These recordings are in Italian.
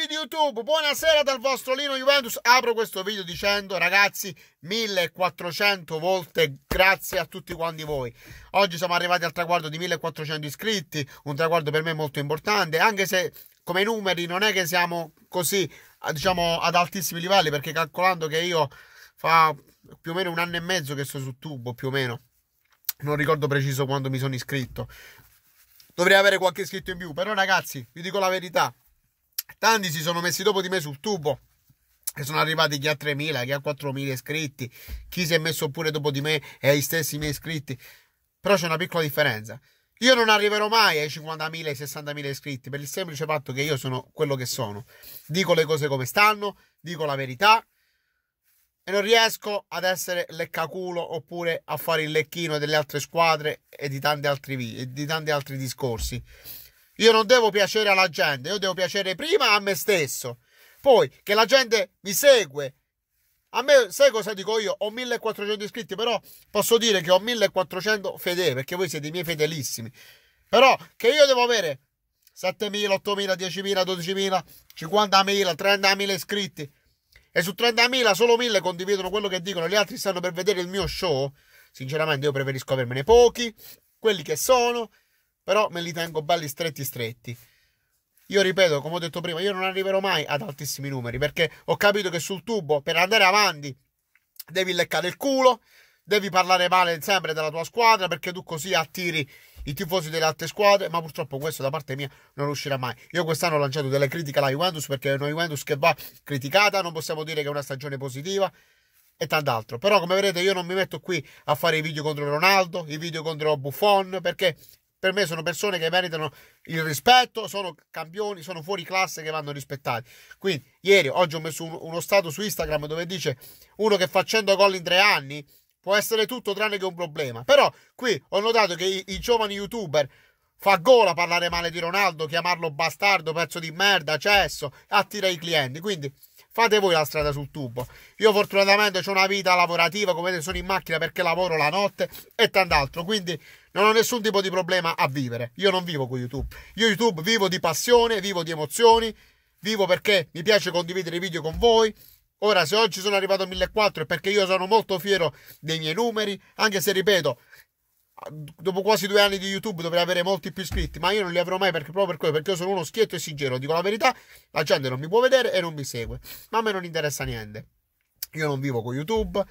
Amici di YouTube, buonasera dal vostro Lino Juventus. Apro questo video dicendo, ragazzi, 1400 volte grazie a tutti quanti voi. Oggi siamo arrivati al traguardo di 1400 iscritti, un traguardo per me molto importante, anche se come numeri non è che siamo così, eh, diciamo, ad altissimi livelli, perché calcolando che io fa più o meno un anno e mezzo che sto su tubo, più o meno. Non ricordo preciso quando mi sono iscritto. Dovrei avere qualche iscritto in più, però ragazzi, vi dico la verità, Tanti si sono messi dopo di me sul tubo che sono arrivati chi ha 3.000, chi ha 4.000 iscritti, chi si è messo pure dopo di me e ai stessi miei iscritti. Però c'è una piccola differenza. Io non arriverò mai ai 50.000, ai 60.000 iscritti per il semplice fatto che io sono quello che sono. Dico le cose come stanno, dico la verità e non riesco ad essere leccaculo oppure a fare il lecchino delle altre squadre e di tanti altri, di tanti altri discorsi. Io non devo piacere alla gente, io devo piacere prima a me stesso. Poi che la gente mi segue. A me, sai cosa dico io? Ho 1400 iscritti, però posso dire che ho 1400 fedeli, perché voi siete i miei fedelissimi. Però che io devo avere 7.000, 8.000, 10.000, 12.000, 50.000, 30.000 iscritti. E su 30.000 solo 1.000 condividono quello che dicono, gli altri stanno per vedere il mio show. Sinceramente io preferisco avermene pochi, quelli che sono, però me li tengo belli stretti stretti. Io ripeto, come ho detto prima, io non arriverò mai ad altissimi numeri perché ho capito che sul tubo per andare avanti devi leccare il culo, devi parlare male sempre della tua squadra perché tu così attiri i tifosi delle altre squadre, ma purtroppo questo da parte mia non riuscirà mai. Io quest'anno ho lanciato delle critiche alla Juventus perché è una Juventus che va criticata, non possiamo dire che è una stagione positiva e tant'altro. Però come vedete io non mi metto qui a fare i video contro Ronaldo, i video contro Buffon, perché per me sono persone che meritano il rispetto, sono campioni, sono fuori classe che vanno rispettati. Quindi ieri, oggi ho messo un, uno stato su Instagram dove dice uno che facendo gol in tre anni può essere tutto tranne che un problema. Però qui ho notato che i, i giovani youtuber fa gola parlare male di Ronaldo, chiamarlo bastardo, pezzo di merda, cesso, attira i clienti. Quindi fate voi la strada sul tubo. Io fortunatamente ho una vita lavorativa, come vedete sono in macchina perché lavoro la notte e tant'altro, quindi non ho nessun tipo di problema a vivere. Io non vivo con YouTube. Io YouTube vivo di passione, vivo di emozioni, vivo perché mi piace condividere i video con voi. Ora, se oggi sono arrivato a 1400 è perché io sono molto fiero dei miei numeri, anche se ripeto, dopo quasi due anni di YouTube dovrei avere molti più iscritti, ma io non li avrò mai perché, proprio per quello, perché io sono uno schietto e sincero, dico la verità, la gente non mi può vedere e non mi segue, ma a me non interessa niente. Io non vivo con YouTube,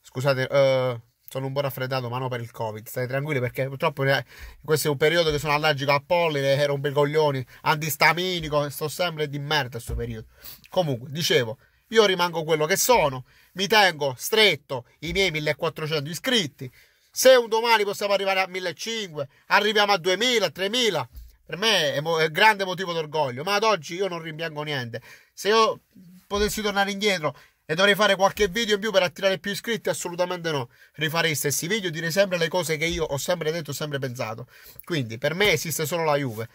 scusate, uh, sono un po' raffreddato, ma no per il Covid, state tranquilli perché purtroppo eh, questo è un periodo che sono allergico a polline, eh, rompe i coglioni, antistaminico, sto sempre di merda questo periodo. Comunque, dicevo, io rimango quello che sono, mi tengo stretto i miei 1400 iscritti, se un domani possiamo arrivare a 1.500, arriviamo a 2.000, 3.000, per me è, mo- è grande motivo d'orgoglio, ma ad oggi io non rimpiango niente. Se io potessi tornare indietro e dovrei fare qualche video in più per attirare più iscritti? Assolutamente no. Rifare i stessi video, direi sempre le cose che io ho sempre detto, ho sempre pensato. Quindi per me esiste solo la Juve.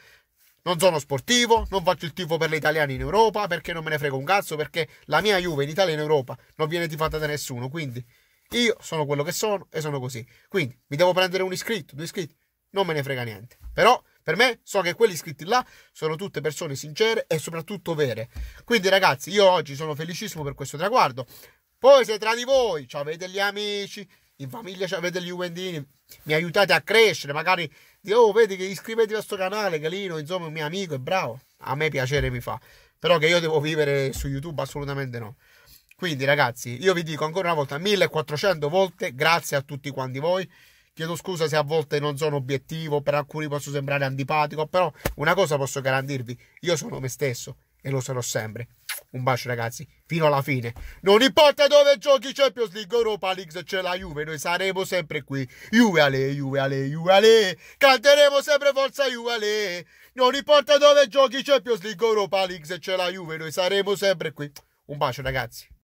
Non sono sportivo, non faccio il tifo per le italiane in Europa perché non me ne frega un cazzo, perché la mia Juve in Italia e in Europa non viene tifata da nessuno. Quindi io sono quello che sono e sono così. Quindi mi devo prendere un iscritto, due iscritti, non me ne frega niente. Però per me so che quelli iscritti là sono tutte persone sincere e soprattutto vere. Quindi ragazzi, io oggi sono felicissimo per questo traguardo. Poi se tra di voi avete gli amici, in famiglia avete gli uendini, mi aiutate a crescere, magari dico, oh vedi che iscrivetevi a questo canale, Galino, insomma, è un mio amico, è bravo. A me piacere mi fa. Però che io devo vivere su YouTube assolutamente no. Quindi ragazzi, io vi dico ancora una volta 1400 volte grazie a tutti quanti voi. Chiedo scusa se a volte non sono obiettivo, per alcuni posso sembrare antipatico, però una cosa posso garantirvi, io sono me stesso e lo sarò sempre. Un bacio ragazzi, fino alla fine. Non importa dove giochi Champions League, Europa League, se c'è la Juve, noi saremo sempre qui. Juve Ale, Juve Ale, Juve Ale, canteremo sempre forza Juve Ale. Non importa dove giochi Champions League, Europa League, se c'è la Juve, noi saremo sempre qui. Un bacio ragazzi.